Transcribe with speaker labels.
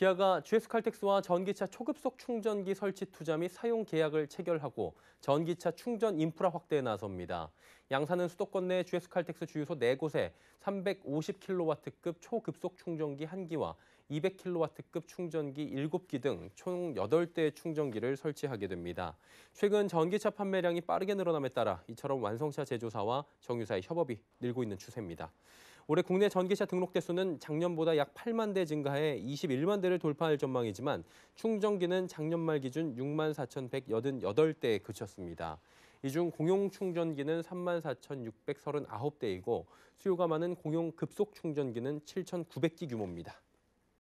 Speaker 1: 기아가 GS칼텍스와 전기차 초급속 충전기 설치 투자 및 사용 계약을 체결하고 전기차 충전 인프라 확대에 나섭니다. 양산은 수도권 내 GS칼텍스 주유소 4곳에 350kW급 초급속 충전기 1기와 200kW급 충전기 7기 등 총 8대의 충전기를 설치하게 됩니다. 최근 전기차 판매량이 빠르게 늘어남에 따라 이처럼 완성차 제조사와 정유사의 협업이 늘고 있는 추세입니다. 올해 국내 전기차 등록 대수는 작년보다 약 8만 대 증가해 21만 대를 돌파할 전망이지만 충전기는 작년 말 기준 6만 4,188대에 그쳤습니다. 이 중 공용 충전기는 3만 4,639대이고 수요가 많은 공용 급속 충전기는 7,900기 규모입니다.